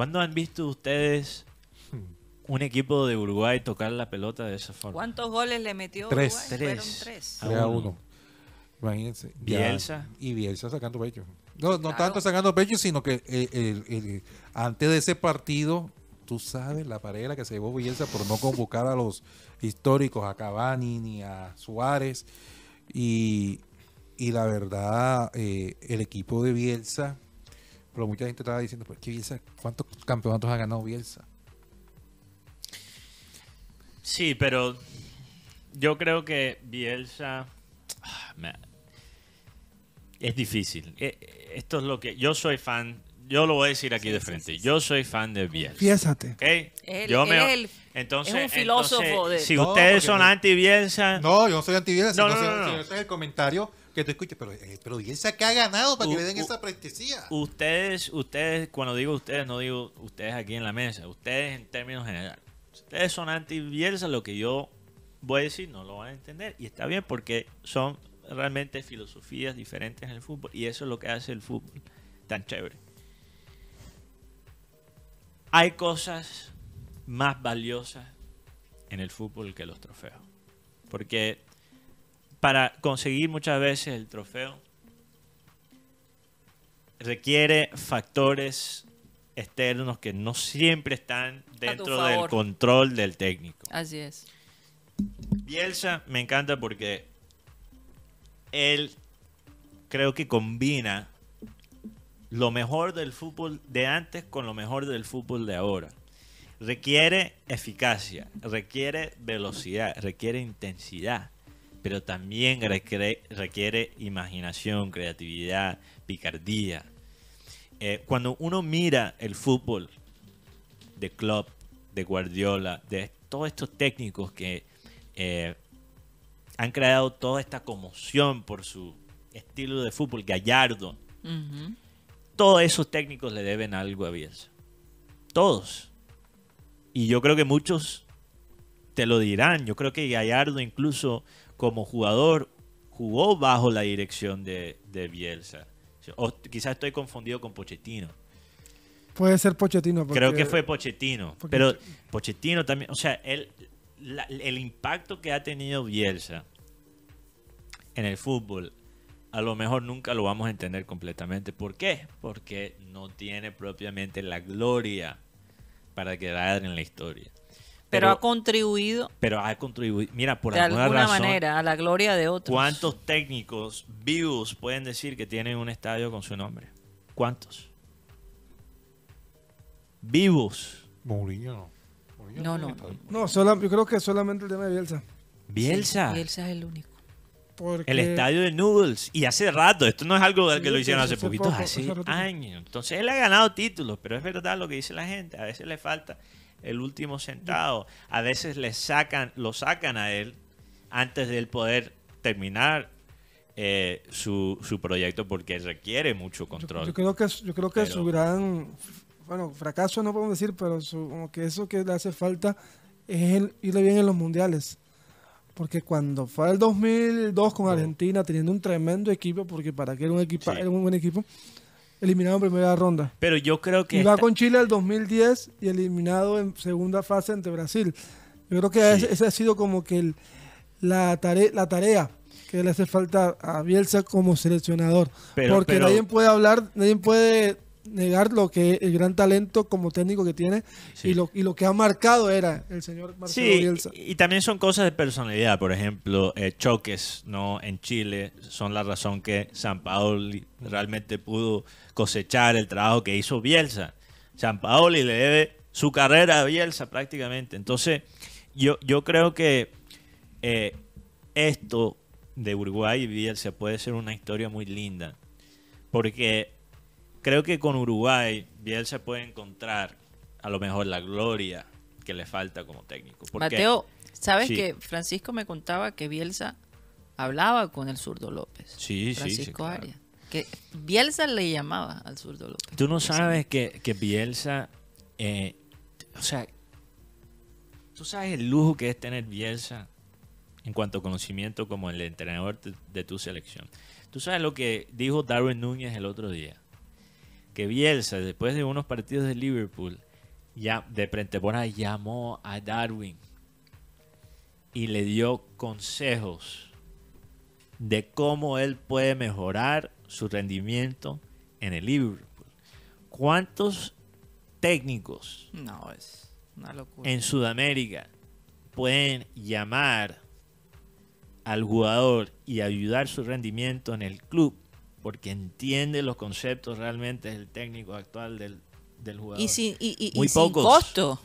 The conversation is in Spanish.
¿Cuándo han visto ustedes un equipo de Uruguay tocar la pelota de esa forma? ¿Cuántos goles le metió Uruguay? Tres. Fueron tres. a uno. Imagínense. Bielsa. y Bielsa sacando pecho. No, no tanto sacando pecho, sino que eh, antes de ese partido, tú sabes la pareja que se llevó Bielsa por no convocar a los históricos, a Cavani ni a Suárez. Y, la verdad, eh, el equipo de Bielsa pero mucha gente estaba diciendo, pues ¿cuántos campeonatos ha ganado Bielsa? Sí, pero yo creo que Bielsa ah, es difícil. E, esto es lo que yo soy fan. Yo lo voy a decir aquí de frente. yo soy fan de Bielsa. Piésate. ¿Okay? entonces, es un filósofo entonces, Si ustedes son anti Bielsa. No, yo no soy anti Bielsa. No, no, no, es el comentario que pero, eh, pero que ha ganado para que le den esa prestesía. Ustedes, ustedes, cuando digo ustedes, no digo ustedes aquí en la mesa, ustedes en términos generales. Ustedes son anti-Bielsa, lo que yo voy a decir no lo van a entender y está bien porque son realmente filosofías diferentes en el fútbol y eso es lo que hace el fútbol tan chévere. Hay cosas más valiosas en el fútbol que los trofeos. Porque para conseguir muchas veces el trofeo requiere factores externos que no siempre están dentro del control del técnico. Así es. Bielsa me encanta porque él creo que combina lo mejor del fútbol de antes con lo mejor del fútbol de ahora. Requiere eficacia, requiere velocidad, requiere intensidad pero también requiere, imaginación, creatividad, picardía. Eh, cuando uno mira el fútbol de club, de Guardiola, de todos estos técnicos que eh, han creado toda esta conmoción por su estilo de fútbol, Gallardo, todos esos técnicos le deben algo a Bielsa. Todos. Y yo creo que muchos te lo dirán. Yo creo que Gallardo incluso como jugador jugó bajo la dirección de, Bielsa. O quizás estoy confundido con Pochettino. Puede ser Pochettino. Creo que fue Pochettino. Pero Pochettino también, o sea, el, el impacto que ha tenido Bielsa en el fútbol, a lo mejor nunca lo vamos a entender completamente. ¿Por qué? Porque no tiene propiamente la gloria para quedar en la historia. Pero, ha contribuido. Pero ha contribuido. Mira, por alguna, razón, manera, a la gloria de otros. ¿Cuántos técnicos vivos pueden decir que tienen un estadio con su nombre? ¿Cuántos? Vivos. Mourinho no. no, no. yo creo que solamente el tema de Bielsa. ¿Bielsa? Bielsa es el único. El estadio de Noodles. Y hace rato, esto no es algo que lo hicieron hace, poquito, años. Entonces él ha ganado títulos, pero es verdad lo que dice la gente, a veces le falta el último sentado, A veces le sacan, lo sacan a él antes de él poder terminar eh, su, su, proyecto porque requiere mucho control. Yo, creo que, yo creo que su gran, bueno, fracaso no podemos decir, pero su, que eso que le hace falta es irle bien en los mundiales. Porque cuando fue el 2002 con oh. Argentina, teniendo un tremendo equipo, porque para que era un, equipo, era un buen equipo, eliminado en primera ronda. Pero yo creo que... Y va con Chile al 2010 y eliminado en segunda fase ante Brasil. Yo creo que esa ha sido como que la, la tarea que le hace falta a Bielsa como seleccionador. Porque nadie puede hablar, nadie puede negar lo que el gran talento como técnico que tiene y, lo, que ha marcado era el señor Marcelo Bielsa. Y, también son cosas de personalidad, por ejemplo, eh, choques no en Chile son la razón que San Paoli realmente pudo cosechar el trabajo que hizo Bielsa. San Paoli le debe su carrera a Bielsa prácticamente. Entonces, yo, yo creo que eh, esto de Uruguay y Bielsa puede ser una historia muy linda, porque creo que con Uruguay Bielsa puede encontrar a lo mejor la gloria que le falta como técnico. Mateo, ¿sabes que Francisco me contaba que Bielsa hablaba con el zurdo López? Sí, sí, sí Arias. Que Bielsa le llamaba al zurdo López. Tú no sabes que, Bielsa, eh, o sea, tú sabes el lujo que es tener Bielsa en cuanto a conocimiento como el entrenador de tu selección. Tú sabes lo que dijo Darwin Núñez el otro día que Bielsa, después de unos partidos de Liverpool, ya de pretemporada llamó a Darwin y le dio consejos de cómo él puede mejorar su rendimiento en el Liverpool. ¿Cuántos técnicos no, es en Sudamérica pueden llamar al jugador y ayudar su rendimiento en el club porque entiende los conceptos realmente el técnico actual del, del jugador. Y y, Muy costo.